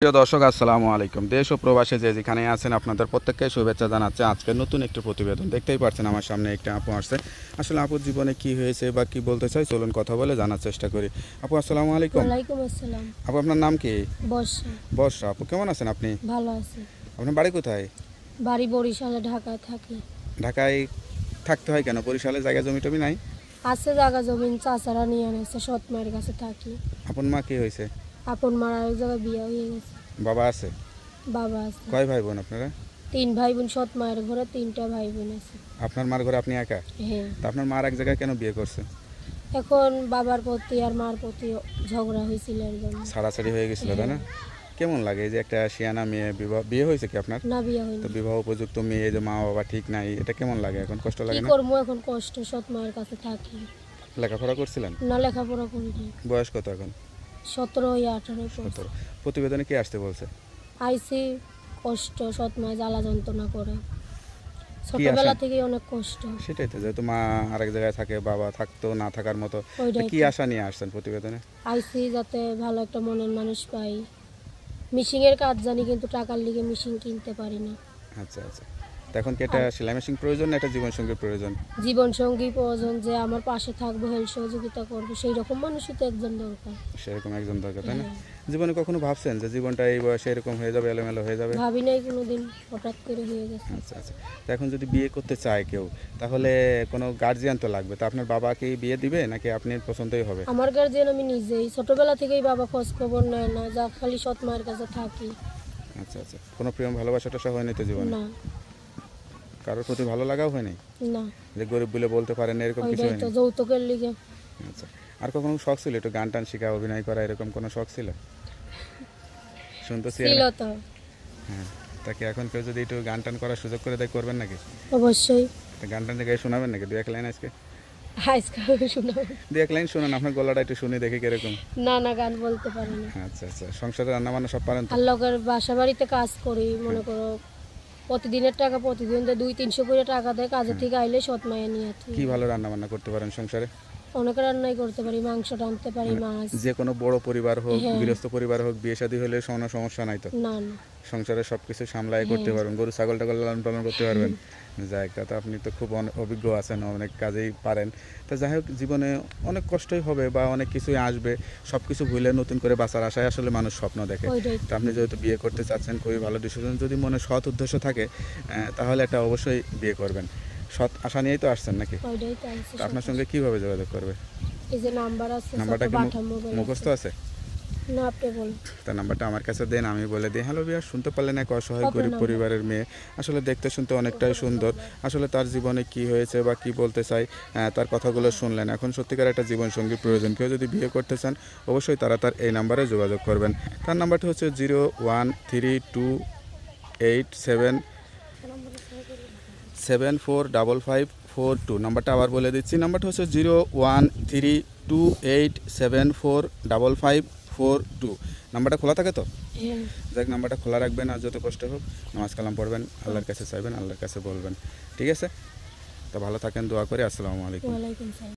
প্রিয় দর্শক আসসালামু আলাইকুম দেশ ও প্রবাসে যে যেখানে আছেন আপনাদের প্রত্যেককে শুভেচ্ছা জানাচ্ছে আজকে নতুন একটি প্রতিবেদন দেখতেই পাচ্ছেন আমার সামনে একটা আপু আসছে আসলে আপুর জীবনে কি হয়েছে বা কি বলতে চাই চলুন কথা বলে জানার চেষ্টা করি আপু আসসালামু আলাইকুম আসসালাম আপু আপনার নাম কি বর্ষা বর্ষা আপু কেমন আছেন আপনি ভালো আছি আপনার বাড়ি কোথায় বাড়ি বরিশালে ঢাকায় থাকি ঢাকায় থাকতে হয় কেন বরিশালে জায়গা জমি টমি নাই আছে জায়গা জমি চাচারা নিয়ে এনেছে সৎমায়ের কাছে থাকি আপন মা কি হয়েছে আপন মারা এক জায়গায় বিয়ে হয়ে গেছে বাবা আছে বাবা আছে কয় ভাই বোন আপনারা তিন ভাই বোন সৎ মায়ের ঘরে তিনটা ভাই বোন আছে আপনার মার ঘরে আপনি একা হ্যাঁ আপনার মার এক জায়গায় কেন বিয়ে করছে এখন বাবার প্রতি আর মার প্রতি ঝগড়া হয়েছিল এর জন্য ছাড়াছাড়ি হয়ে গেছিল তাই না হ্যাঁ। কেমন লাগে এই যে একটা শিয়ানা মেয়ে বিবাহ বিয়ে হয়েছে কি আপনার না বিয়ে হয়নি তো বিবাহ উপযুক্ত মেয়ে এই যে মা বাবা ঠিক নাই এটা কেমন লাগে এখন কষ্ট লাগে না করব এখন কষ্ট সৎ মায়ের কাছে থাকি লেখাপড়া করছিলেন না লেখাপড়া করিনি বয়স কত এখন সতেরোই প্রতিবেদনে কে আসতে বলছে আইসি কষ্ট সৎমায় জ্বালা যন্ত্রণা করে ছোটবেলা থেকে অনেক কষ্ট সেটাই তো যেহেতু মা আরেক জায়গায় থাকে বাবা থাকতো না থাকার মতো কি আশা নিয়ে আসছেন প্রতিবেদনে আইসি যাতে ভালো একটা মনের মানুষ পাই এর কাজ জানি কিন্তু টাকার লিগে মিশিং কিনতে পারি না আচ্ছা আচ্ছা এখন কি এটা সেলাই মেশিন প্রয়োজন না এটা প্রয়োজন প্রয়োজন যে আমার পাশে থাকবে হেল্প সহযোগিতা করবে সেই রকম মানুষই তো একজন দরকার সেরকম একজন দরকার তাই না হ্যাঁ। জীবনে কখনো ভাবছেন যে জীবনটা এই বয়সে এরকম হয়ে যাবে এলোমেলো হয়ে যাবে ভাবি নাই কোনোদিন হঠাৎ করে হয়ে গেছে আচ্ছা আচ্ছা তো এখন যদি বিয়ে করতে চায় কেউ তাহলে কোনো গার্জিয়ান তো লাগবে তো আপনার বাবা বিয়ে দিবে নাকি আপনি পছন্দই হবে আমার গার্জিয়ান আমি নিজেই ছোটবেলা থেকেই বাবা খোঁজ খবর নেয় না যা খালি সৎ মায়ের কাছে থাকি আচ্ছা আচ্ছা কোনো প্রিয় ভালোবাসাটা সহ নিতে জীবনে না কারোর প্রতি ভালো লাগাও হয় নাই না যে গরিব বলে বলতে পারেন এরকম কিছু হয় তো যৌতুকের লিগে আচ্ছা আর কখনো শখ ছিল একটু গান টান শেখা অভিনয় করা এরকম কোনো শখ ছিল শুনতেছি ছিল তো হ্যাঁ তাকে এখন কেউ যদি একটু গান টান করার সুযোগ করে দেয় করবেন নাকি অবশ্যই গান টান গায়ে শোনাবেন নাকি দু এক লাইন আজকে দু এক লাইন শুনুন আপনার গলাটা একটু শুনে দেখি কিরকম না না গান বলতে পারি না আচ্ছা আচ্ছা সংসারে রান্না বান্না সব পারেন তো লোকের বাসা বাড়িতে কাজ করি মনে করো প্রতিদিনের টাকা প্রতিদিন দুই তিনশো করে টাকা দেয় কাজের থেকে আইলে সৎ মায়ে নিয়ে কি ভালো রান্না বান্না করতে পারেন সংসারে অনেক রান্নাই করতে পারি মাংস টানতে পারি হ্যাঁ, মাছ যে কোনো বড় পরিবার হোক হ্যাঁ। গৃহস্থ পরিবার হোক বিয়ে শাদী হলে কোনো সমস্যা নাই তো না সংসারে সবকিছু সামলাই করতে হ্যাঁ। পারবেন গরু ছাগল টাগল লালন পালন করতে পারবেন যাই তো আপনি তো খুব অভিজ্ঞ আছেন অনেক কাজেই পারেন তো যাই হোক জীবনে অনেক কষ্টই হবে বা অনেক কিছুই আসবে সব কিছু ভুলে নতুন করে বাঁচার আশায় আসলে মানুষ স্বপ্ন দেখে তো আপনি যেহেতু বিয়ে করতে চাচ্ছেন খুবই ভালো ডিসিশন যদি মনে সৎ উদ্দেশ্য থাকে তাহলে এটা অবশ্যই বিয়ে করবেন সৎ আশা নিয়েই তো আসছেন নাকি আপনার সঙ্গে কিভাবে যোগাযোগ করবে মুখস্থ আছে তার নাম্বারটা আমার কাছে দেন আমি বলে দিই হ্যালো বিহার শুনতে পারলেন এক অসহায় গরিব পরিবারের মেয়ে আসলে দেখতে শুনতে অনেকটাই সুন্দর আসলে তার জীবনে কি হয়েছে বা কি বলতে চাই তার কথাগুলো শুনলেন এখন সত্যিকার একটা জীবনসঙ্গী প্রয়োজন কেউ যদি বিয়ে করতে চান অবশ্যই তারা তার এই নাম্বারে যোগাযোগ করবেন তার নাম্বারটা হচ্ছে zero one three two eight seven seven four double five four two নাম্বারটা আবার বলে দিচ্ছি নাম্বারটা হচ্ছে zero one three two eight seven four double five four two নাম্বারটা খোলা থাকে তো দেখ নাম্বারটা খোলা রাখবেন আর যত কষ্ট হোক নামাজ কালাম পড়বেন আল্লাহর কাছে চাইবেন আল্লাহর কাছে বলবেন ঠিক আছে তো ভালো থাকেন দোয়া করে আসসালামু আলাইকুম